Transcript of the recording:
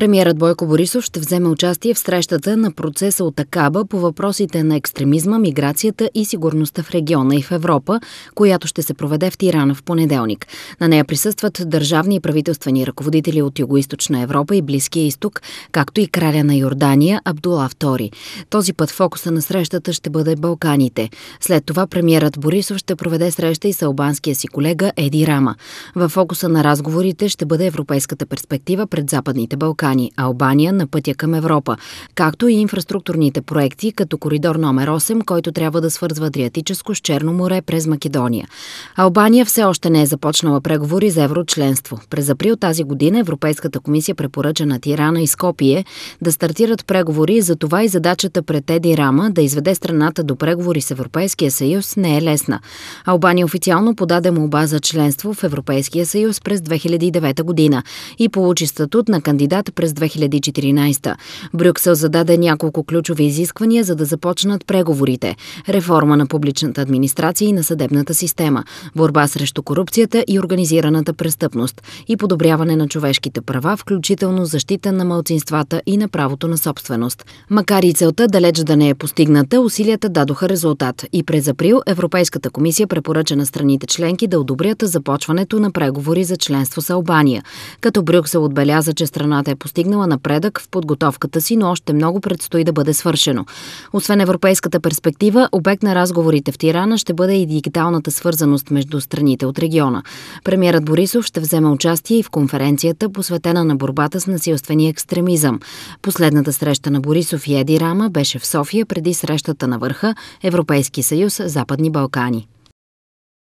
Премьерът Бойко Борисов ще вземе участие в срещата на процеса от Акаба по въпросите на екстремизма, миграцията и сигурността в региона и в Европа, която ще се проведе в Тирана в понеделник. На нея присъстват държавни и правителствени ръководители от Юго-Источна Европа и Близкия изток, както и краля на Йордания Абдула II. Този път фокуса на срещата ще бъде Балканите. След това премьерът Борисов ще проведе среща и с албанския си колега Еди Рама. В фокуса на разговорите ще бъде европейската перспектива пред Западните Балкани. Балкани – Албания на пътя към Европа, както и инфраструктурните проекти, като коридор номер 8, който трябва да свързва Адриатическо с Черно море през Македония. Албания все още не е започнала преговори за еврочленство. През април тази година Европейската комисия препоръча на Тирана и Скопие да стартират преговори, за това и задачата пред Еди Рама да изведе страната до преговори с Европейския съюз не е лесна. Албания официално подаде молба за членство в Европейския съюз през 2009 година и получи статут на кандидат през 2014. Брюксел зададе няколко ключови изисквания, за да започнат преговорите. Реформа на публичната администрация и на съдебната система, борба срещу корупцията и организираната престъпност и подобряване на човешките права, включително защита на малцинствата и на правото на собственост. Макар и целта далеч да не е постигната, усилията дадоха резултат и през април Европейската комисия препоръча на страните членки да одобрят започването на преговори за членство с Албания, като Брюксел отбеляза, че страната е постигнала напредък в подготовката си, но още много предстои да бъде свършено. Освен европейската перспектива, обект на разговорите в Тирана ще бъде и дигиталната свързаност между страните от региона. Премьерът Борисов ще вземе участие и в конференцията, посветена на борбата с насилствения екстремизъм. Последната среща на Борисов и Еди Рама беше в София преди срещата на върха Европейски съюз Западни Балкани.